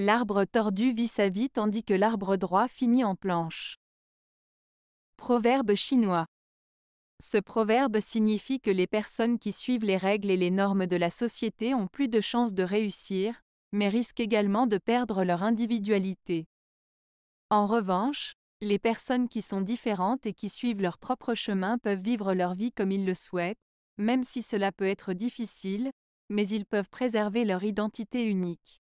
L'arbre tordu vit sa vie tandis que l'arbre droit finit en planche. Proverbe chinois. Ce proverbe signifie que les personnes qui suivent les règles et les normes de la société ont plus de chances de réussir, mais risquent également de perdre leur individualité. En revanche, les personnes qui sont différentes et qui suivent leur propre chemin peuvent vivre leur vie comme ils le souhaitent, même si cela peut être difficile, mais ils peuvent préserver leur identité unique.